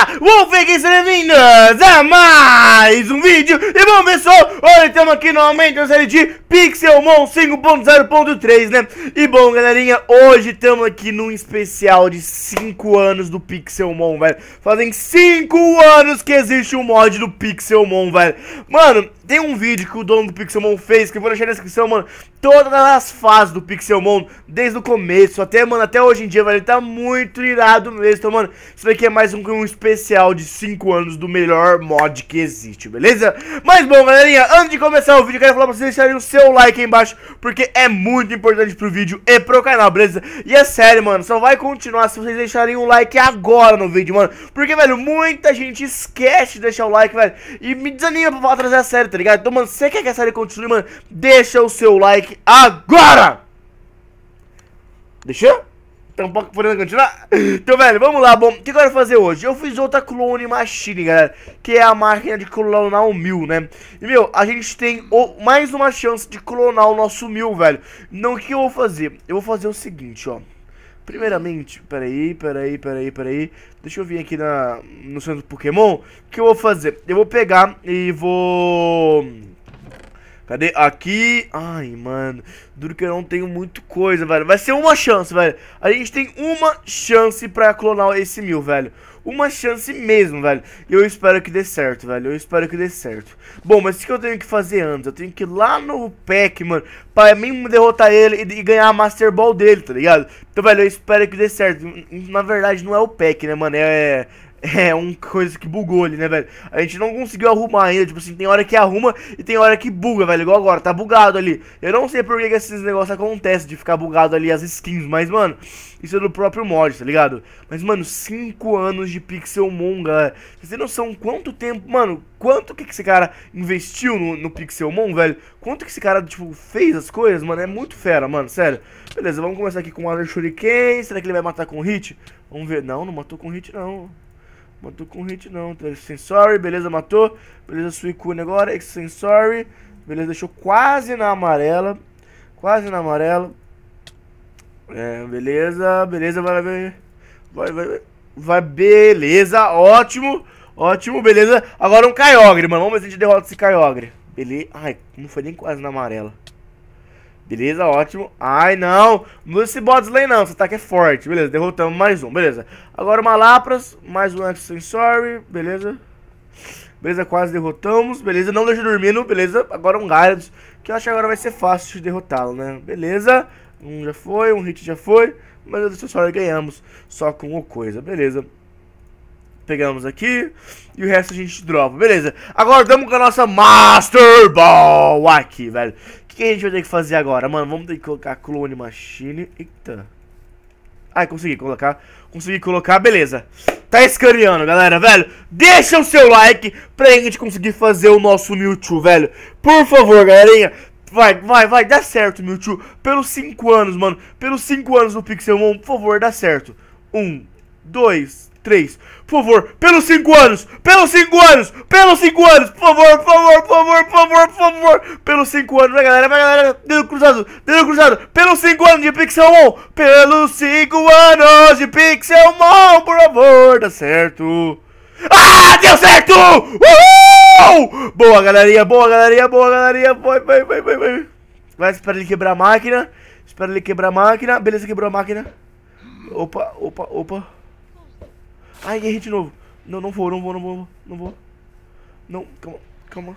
Olá, Wolfgang, sejam bem-vindos a mais um vídeo E bom pessoal, hoje estamos aqui novamente na série de Pixelmon 5.0.3, né? E bom galerinha, hoje estamos aqui num especial de 5 anos do Pixelmon, velho Fazem 5 anos que existe o um mod do Pixelmon, velho Mano, tem um vídeo que o dono do Pixelmon fez, que eu vou deixar na descrição, mano, todas as fases do Pixelmon, desde o começo até, mano, até hoje em dia, velho, ele tá muito irado mesmo. Então, mano, isso daqui é mais um, um especial de 5 anos do melhor mod que existe, beleza? Mas bom, galerinha, antes de começar o vídeo, eu quero falar pra vocês deixarem o seu like aí embaixo, porque é muito importante pro vídeo e pro canal, beleza? E é sério, mano, só vai continuar se vocês deixarem o like agora no vídeo, mano, porque, velho, muita gente esquece de deixar o like, velho, e me desanima pra trazer a série, tá ligado? Então, mano, você quer que a série continue, mano, deixa o seu like agora! Deixou? Tampouco então, podendo continuar? Então, velho, vamos lá, bom, o que eu quero fazer hoje? Eu fiz outra Clone Machine, galera, que é a máquina de clonar o Mil, né? E, meu, a gente tem o, mais uma chance de clonar o nosso Mil, velho. Então, o que eu vou fazer? Eu vou fazer o seguinte, ó. Primeiramente, peraí, peraí, peraí, peraí. Deixa eu vir aqui na, no centro Pokémon. O que eu vou fazer? Eu vou pegar e vou... Cadê? Aqui. Ai, mano. Duro que eu não tenho muito coisa, velho. Vai ser uma chance, velho. A gente tem uma chance pra clonar esse mil, velho uma chance mesmo, velho. Eu espero que dê certo, velho. Eu espero que dê certo. Bom, mas o que eu tenho que fazer antes? Eu tenho que ir lá no pack, mano, pra mim derrotar ele e, e ganhar a Master Ball dele, tá ligado? Então, velho, eu espero que dê certo. Na verdade, não é o pack, né, mano? É, é uma coisa que bugou ali, né, velho? A gente não conseguiu arrumar ainda. Tipo assim, tem hora que arruma e tem hora que buga, velho. Igual agora, tá bugado ali. Eu não sei por que, que esses negócios acontecem de ficar bugado ali as skins, mas, mano, isso é do próprio mod, tá ligado? Mas, mano, 5 anos de Pixelmon, galera. Vocês têm noção quanto tempo, mano, quanto que esse cara investiu no, no Pixelmon, velho? Quanto que esse cara, tipo, fez as coisas, mano? É muito fera, mano, sério. Beleza, vamos começar aqui com o Alan Shuriken. Será que ele vai matar com hit? Vamos ver. Não, não matou com hit, não. Matou com hit não. Tá? Extensory, beleza, matou. Beleza, Suicune agora. Extensory. Beleza, deixou quase na amarela. Quase na amarela. É, beleza, beleza, vai, vai, vai, vai, vai, beleza, ótimo, ótimo, beleza. Agora um Kyogre, mano, vamos ver se a gente derrota esse Kyogre. Beleza, ai, não foi nem quase na amarela. Beleza, ótimo. Ai, não. Não usa esse Bodsley, não. Esse ataque é forte. Beleza, derrotamos mais um. Beleza. Agora uma Lapras. Mais um Sensory. Beleza. Beleza, quase derrotamos. Beleza, não deixa dormindo. Beleza, agora um Gyarados. Que eu acho que agora vai ser fácil de derrotá-lo, né? Beleza. Um já foi, um hit já foi. Mas o Sensory ganhamos. Só com o coisa. Beleza pegamos aqui. E o resto a gente dropa, beleza. Agora damos com a nossa Master Ball aqui, velho que a gente vai ter que fazer agora? Mano, vamos ter que colocar clone machine. Eita. Ai, consegui colocar. Consegui colocar, beleza. Tá escaneando, galera, velho. Deixa o seu like pra gente conseguir fazer o nosso Mewtwo, velho. Por favor, galerinha. Vai, vai, vai, dá certo, Mewtwo. Pelos 5 anos, mano. Pelos 5 anos do Pixelmon, por favor, dá certo. 1, 2, 3. Por favor, pelos 5 anos! Pelos 5 anos! Pelos 5 anos! Por favor, por favor, por favor, por favor, por favor! Pelos 5 anos, vai galera, vai galera! Dedo cruzado, dedo cruzado! Pelos 5 anos de Pixelmon! Pelos 5 anos de Pixelmon, por favor, dá certo! Ah, deu certo! Uhul! Boa, galerinha, boa, galerinha, boa, galerinha! Vai, vai, vai, vai, vai! Vai, espera ele quebrar a máquina. Espera ele quebrar a máquina. Beleza, quebrou a máquina. Opa, opa, opa. Ai, errei de novo. Não, não vou, não vou, não vou, não vou. Não, calma, calma.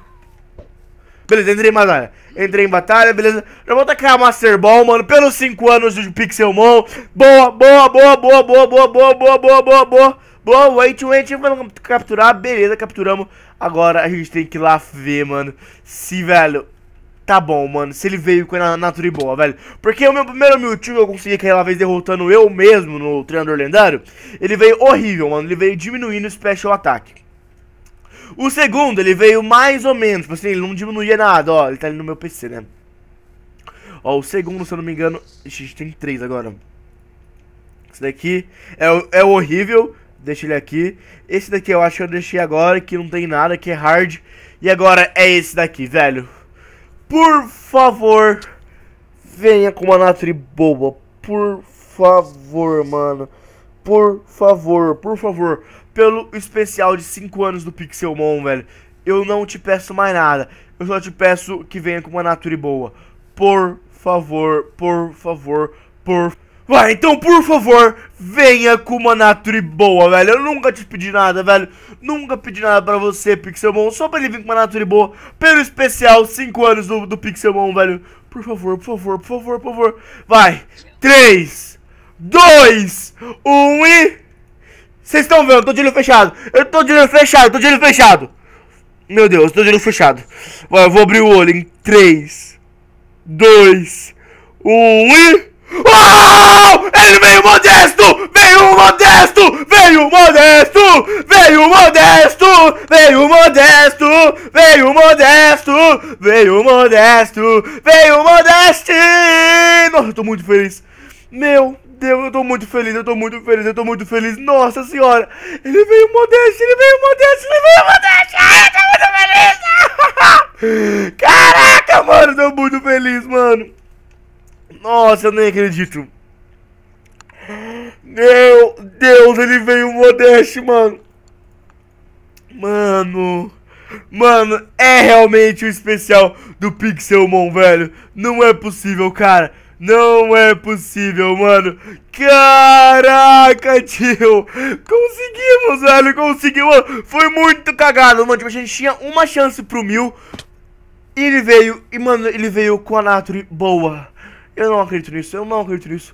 Beleza, entrei em batalha. Entrei em batalha, beleza. Já vou tacar a Master Ball, mano, pelos 5 anos de Pixelmon. Boa, boa, boa, boa, boa, boa, boa, boa, boa, boa, boa. Boa, wait, wait, vamos capturar, beleza, capturamos. Agora a gente tem que ir lá ver, mano, se, velho, Tá bom, mano, se ele veio com a Nature boa, velho. Porque o meu primeiro Mewtwo eu consegui aquela vez derrotando eu mesmo no treinador lendário. Ele veio horrível, mano. Ele veio diminuindo o special ataque. O segundo, ele veio mais ou menos. Tipo assim, ele não diminuía nada. Ó, ele tá ali no meu PC, né? Ó, o segundo, se eu não me engano. Ixi, tem três agora. Esse daqui é, é horrível. Deixa ele aqui. Esse daqui eu acho que eu deixei agora, que não tem nada, que é hard. E agora é esse daqui, velho. Por favor, venha com uma Natri boba. Por favor, mano. Por favor, por favor. Pelo especial de 5 anos do Pixelmon, velho. Eu não te peço mais nada. Eu só te peço que venha com uma Natri boa. Por favor, por favor, por favor. Vai, então por favor, venha com uma Nature boa, velho. Eu nunca te pedi nada, velho. Nunca pedi nada pra você, Pixelmon. Só pra ele vir com uma Nature boa. Pelo especial, 5 anos do, do Pixelmon, velho. Por favor, por favor, por favor, por favor. Vai. 3, 2, 1 e. Vocês estão vendo, eu tô de olho fechado. Eu tô de olho fechado, tô de olho fechado. Meu Deus, tô de olho fechado. Vai, eu vou abrir o olho em 3, 2, 1 e. Oh! Ele veio modesto! Veio modesto! Veio modesto! Veio modesto! Veio modesto! Veio modesto! Veio modesto! Veio modesto. Nossa, eu tô muito feliz! Meu Deus, eu tô muito feliz, eu tô muito feliz, eu tô muito feliz! Nossa senhora! Ele veio modesto! Ele veio modesto! Ele veio modesto! Ai, eu tô muito feliz! Caraca, mano, tô muito feliz, mano! Nossa, eu nem acredito. Meu Deus, ele veio modeste, mano. Mano. Mano, é realmente o especial do Pixelmon, velho. Não é possível, cara. Não é possível, mano. Caraca, tio. Conseguimos, velho. Conseguimos. Foi muito cagado, mano. Tipo, a gente tinha uma chance pro mil. E ele veio. E, mano, ele veio com a nature boa. Eu não acredito nisso, eu não acredito nisso.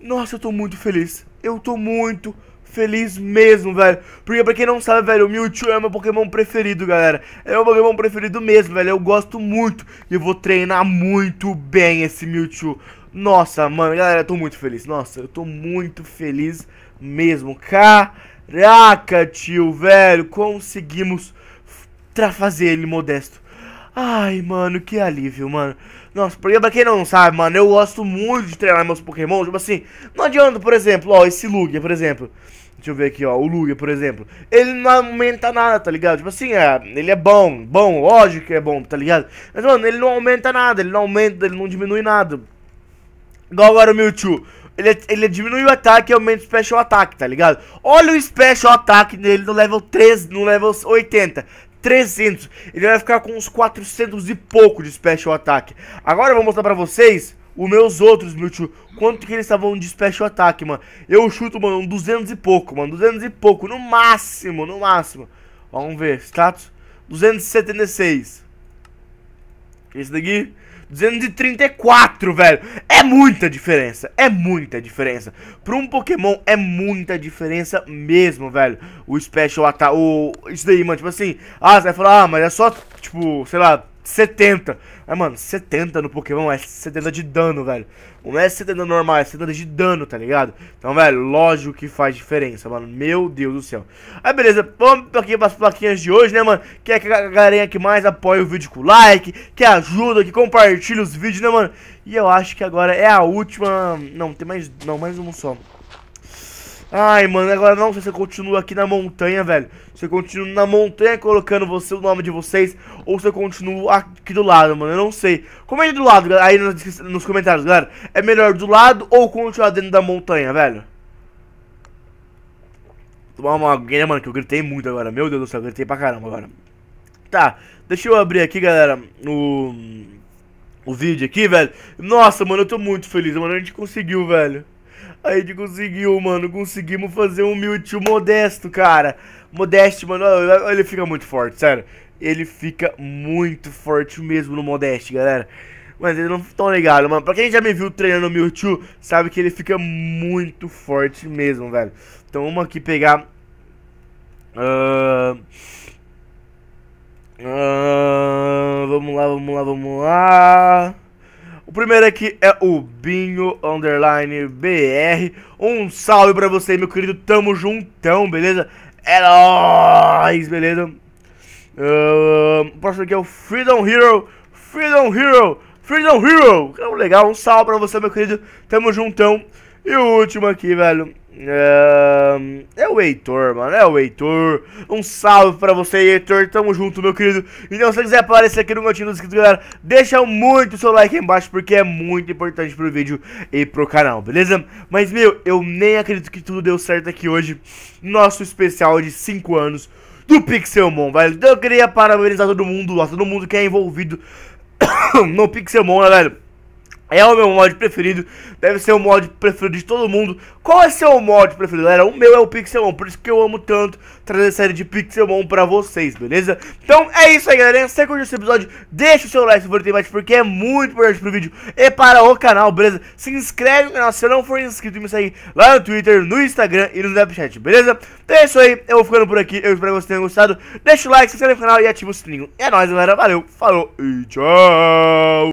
Nossa, eu tô muito feliz. Eu tô muito feliz mesmo, velho. Porque pra quem não sabe, velho, o Mewtwo é meu Pokémon preferido, galera. É meu Pokémon preferido mesmo, velho. Eu gosto muito e vou treinar muito bem esse Mewtwo. Nossa, mano, galera, eu tô muito feliz. Nossa, eu tô muito feliz mesmo. Caraca, tio, velho, conseguimos fazer ele modesto. Ai, mano, que alívio, mano. Nossa, porque pra quem não sabe, mano, eu gosto muito de treinar meus Pokémon. Tipo assim, não adianta, por exemplo, ó, esse Lugia, por exemplo. Deixa eu ver aqui, ó, o Lugia, por exemplo. Ele não aumenta nada, tá ligado? Tipo assim, é, ele é bom, bom, lógico que é bom, tá ligado? Mas, mano, ele não aumenta nada, ele não aumenta, ele não diminui nada. Igual agora o Mewtwo. Ele, é, ele diminui o ataque e aumenta o special ataque, tá ligado? Olha o special ataque dele no level 3, no level 80. 300. Ele vai ficar com uns 400 e pouco de special Attack. Agora eu vou mostrar pra vocês os meus outros, Mewtwo. Quanto que eles estavam de special Attack, mano. Eu chuto, mano, uns 200 e pouco, mano. 200 e pouco, no máximo, no máximo. Vamos ver, status. 276. Esse daqui, 234, velho. É muita diferença. É muita diferença. Pra um Pokémon é muita diferença mesmo, velho. O Special Attack. O... Isso daí, mano. Tipo assim. Ah, você vai falar, ah, mas é só, tipo, sei lá. 70. Aí, é, mano, 70 no Pokémon é 70 de dano, velho. Não é 70 normal, é 70 de dano, tá ligado? Então, velho, lógico que faz diferença, mano. Meu Deus do céu. Aí, beleza, vamos aqui para as plaquinhas de hoje, né, mano? Quer que a galerinha que mais apoia o vídeo com like, que ajuda, que compartilha os vídeos, né, mano? E eu acho que agora é a última... Não, tem mais... Não, mais um só. Ai, mano, agora não, sei se você continua aqui na montanha, velho. Você continua na montanha colocando você, o nome de vocês, ou você continua aqui do lado, mano. Eu não sei. Comente do lado, aí nos, comentários, galera. É melhor do lado ou continuar dentro da montanha, velho? Tomar uma aguinha, né, mano, que eu gritei muito agora. Meu Deus do céu, eu gritei pra caramba agora. Tá, deixa eu abrir aqui, galera, o... O vídeo aqui, velho. Nossa, mano, eu tô muito feliz, mano. A gente conseguiu, velho. A gente conseguiu, mano. Conseguimos fazer um Mewtwo modesto, cara. Modeste, mano. Ele fica muito forte, sério. Ele fica muito forte mesmo no Modeste, galera. Mas eles não estão ligados, mano. Pra quem já me viu treinando o Mewtwo, sabe que ele fica muito forte mesmo, velho. Então vamos aqui pegar... Uh... Uh... Vamos lá, vamos lá, vamos lá... O primeiro aqui é o Binho Underline BR. Um salve pra você, meu querido. Tamo juntão, beleza? É nóis, beleza? Uh, o próximo aqui é o Freedom Hero. Freedom Hero. Freedom Hero. É legal, um salve pra você, meu querido. Tamo juntão. E o último aqui, velho é o Heitor, mano, é o Heitor Um salve pra você, Heitor Tamo junto, meu querido Então se você quiser aparecer aqui no cantinho dos inscritos, galera Deixa muito seu like aí embaixo Porque é muito importante pro vídeo e pro canal, beleza? Mas, meu, eu nem acredito que tudo deu certo aqui hoje Nosso especial de 5 anos do Pixelmon, velho Então eu queria parabenizar todo mundo, todo mundo que é envolvido no Pixelmon, né, velho é o meu mod preferido, deve ser o mod preferido de todo mundo. Qual é seu mod preferido, galera? O meu é o Pixelmon, por isso que eu amo tanto trazer a série de Pixelmon pra vocês, beleza? Então é isso aí, galera. Se você curtiu esse episódio, deixa o seu like se for mais, porque é muito importante pro vídeo e para o canal, beleza? Se inscreve no canal se não for inscrito e me segue lá no Twitter, no Instagram e no Snapchat, beleza? Então é isso aí, eu vou ficando por aqui, eu espero que vocês tenham gostado. Deixa o like, se inscreve no canal e ativa o sininho. É nóis, galera. Valeu, falou e tchau!